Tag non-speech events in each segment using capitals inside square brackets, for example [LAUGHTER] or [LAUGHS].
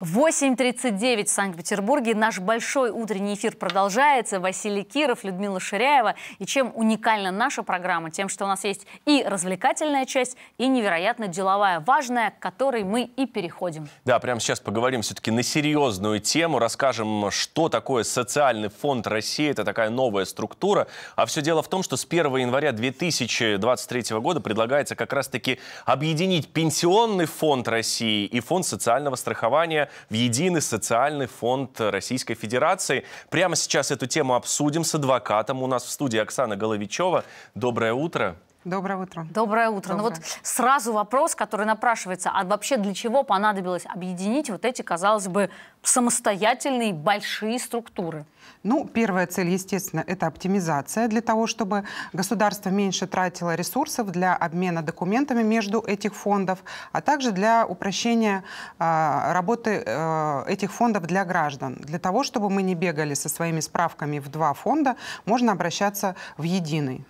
8.39 в Санкт-Петербурге. Наш большой утренний эфир продолжается. Василий Киров, Людмила Ширяева. И чем уникальна наша программа? Тем, что у нас есть и развлекательная часть, и невероятно деловая, важная, к которой мы и переходим. Да, прямо сейчас поговорим все-таки на серьезную тему. Расскажем, что такое социальный фонд России. Это такая новая структура. А все дело в том, что с 1 января 2023 года предлагается как раз-таки объединить Пенсионный фонд России и Фонд социального страхования в единый социальный фонд Российской Федерации. Прямо сейчас эту тему обсудим с адвокатом. У нас в студии Оксана Головичева. Доброе утро. Доброе утро. Доброе утро. Доброе. Ну вот сразу вопрос, который напрашивается, а вообще для чего понадобилось объединить вот эти, казалось бы, самостоятельные большие структуры? Ну, первая цель, естественно, это оптимизация для того, чтобы государство меньше тратило ресурсов для обмена документами между этих фондов, а также для упрощения э, работы э, этих фондов для граждан. Для того, чтобы мы не бегали со своими справками в два фонда, можно обращаться в единый.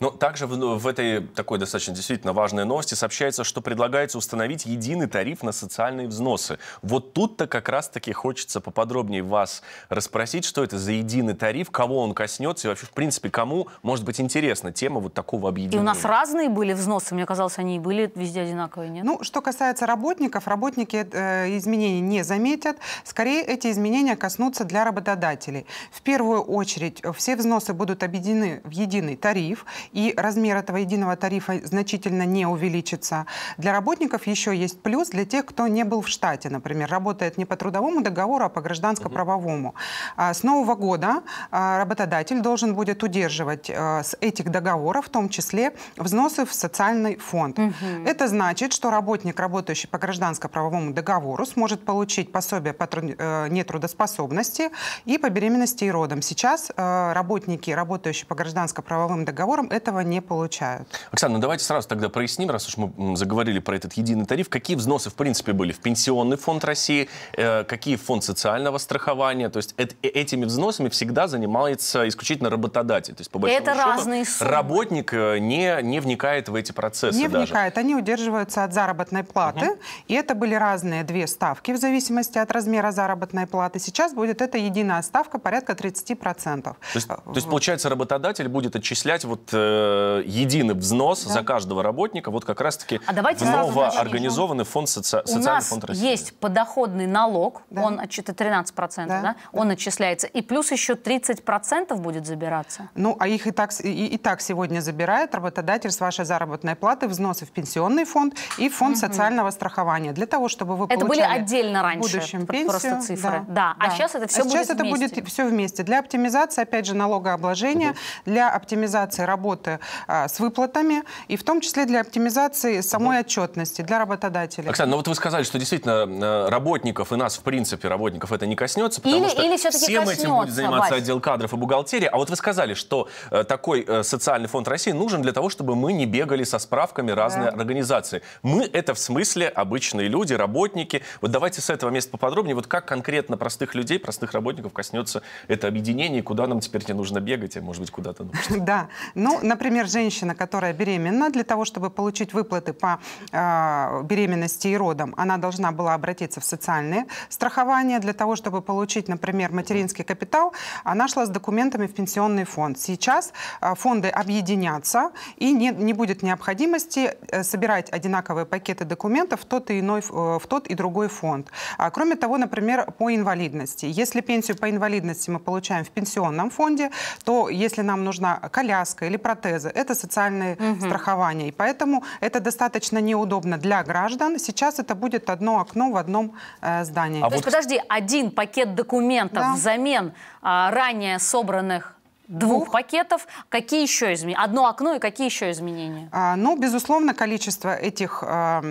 Но также в, ну, в этой такой достаточно действительно важной новости сообщается, что предлагается установить единый тариф на социальные взносы. Вот тут-то как раз-таки хочется поподробнее вас расспросить, что это за единый тариф, кого он коснется и вообще, в принципе, кому может быть интересна тема вот такого объединения. И у нас разные были взносы, мне казалось, они были везде одинаковые, нет? Ну, что касается работников, работники э, изменений не заметят. Скорее, эти изменения коснутся для работодателей. В первую очередь, э, все взносы будут объединены в единый тариф и размер этого единого тарифа значительно не увеличится. Для работников еще есть плюс для тех, кто не был в штате, например, работает не по трудовому договору, а по гражданско-правовому. А с нового года а, работодатель должен будет удерживать а, с этих договоров, в том числе взносы в социальный фонд. Угу. Это значит, что работник, работающий по гражданско-правовому договору, сможет получить пособие по э, нетрудоспособности и по беременности и родам. Сейчас э, работники, работающие по гражданско-правовым договорам, договорам этого не получают. Оксана, ну давайте сразу тогда проясним, раз уж мы заговорили про этот единый тариф, какие взносы в принципе были в Пенсионный фонд России, э, какие в фонд социального страхования, то есть э, этими взносами всегда занимается исключительно работодатель. То есть, по большому это счету, разные суммы. Работник э, не, не вникает в эти процессы Не даже. вникает, они удерживаются от заработной платы, угу. и это были разные две ставки в зависимости от размера заработной платы. Сейчас будет эта единая ставка порядка 30%. То есть, то есть получается, работодатель будет отчислять вот э, единый взнос да. за каждого работника, вот как раз-таки а в новоорганизованный фонд соци... У социальный нас фонд России. есть подоходный налог, да. он отчет 13%, да. Да? Да. он отчисляется, и плюс еще 30% будет забираться. Ну, а их и так, и, и так сегодня забирает работодатель с вашей заработной платы, взносы в пенсионный фонд и фонд угу. социального страхования, для того, чтобы вы Это были отдельно раньше, в будущем пенсию. просто цифры. Да. Да. А сейчас это все а сейчас будет сейчас это вместе. будет все вместе. Для оптимизации, опять же, налогообложения, угу. для оптимизации работы работы а, с выплатами, и в том числе для оптимизации самой отчетности для работодателя. Оксана, ну вот вы сказали, что действительно э, работников и нас, в принципе, работников это не коснется, потому или, что или всем коснется, этим будет заниматься Вась. отдел кадров и бухгалтерия. А вот вы сказали, что э, такой э, социальный фонд России нужен для того, чтобы мы не бегали со справками разные да. организации. Мы это в смысле обычные люди, работники. Вот давайте с этого места поподробнее. Вот как конкретно простых людей, простых работников коснется это объединение, и куда нам теперь не нужно бегать, а может быть куда-то нужно? [LAUGHS] Да, ну, например, женщина, которая беременна, для того, чтобы получить выплаты по э, беременности и родам, она должна была обратиться в социальные страхования. Для того, чтобы получить, например, материнский капитал, она шла с документами в пенсионный фонд. Сейчас э, фонды объединятся, и не, не будет необходимости э, собирать одинаковые пакеты документов в тот, и иной, э, в тот и другой фонд. А, кроме того, например, по инвалидности. Если пенсию по инвалидности мы получаем в пенсионном фонде, то если нам нужна коляска, или протезы. Это социальное угу. страхование. И поэтому это достаточно неудобно для граждан. Сейчас это будет одно окно в одном э, здании. А То вот... есть, подожди, один пакет документов да. взамен а, ранее собранных двух пакетов. Какие еще изменения? Одно окно и какие еще изменения? А, ну, безусловно, количество этих а,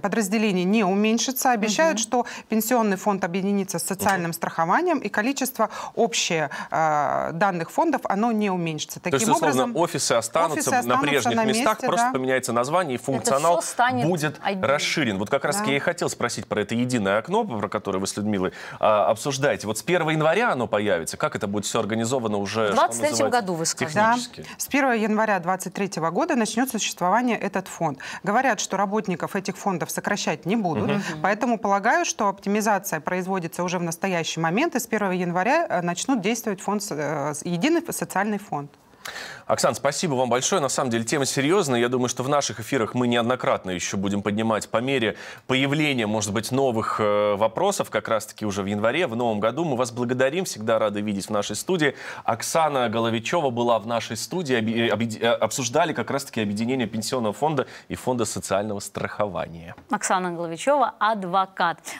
подразделений не уменьшится. Обещают, угу. что пенсионный фонд объединится с социальным угу. страхованием, и количество общее а, данных фондов, оно не уменьшится. Таким То есть, условно, образом, офисы останутся, офисы останутся на прежних на месте, местах, да. просто поменяется название, и функционал будет одним. расширен. Вот как раз да. я и хотел спросить про это единое окно, про которое вы с Людмилой а, обсуждаете. Вот с 1 января оно появится. Как это будет все организовано уже? 20 следующем году вы сказали. Да, с 1 января 2023 года начнет существование этот фонд. Говорят, что работников этих фондов сокращать не будут, угу. поэтому полагаю, что оптимизация производится уже в настоящий момент, и с 1 января э, начнут действовать фонд, э, единый социальный фонд. Оксан, спасибо вам большое. На самом деле тема серьезная. Я думаю, что в наших эфирах мы неоднократно еще будем поднимать по мере появления, может быть, новых э, вопросов, как раз-таки уже в январе, в новом году. Мы вас благодарим, всегда рады видеть в нашей студии. Оксана Головичева была в нашей студии, э, э, обсуждали как раз-таки объединение пенсионного фонда и фонда социального страхования. Оксана Головичева, адвокат.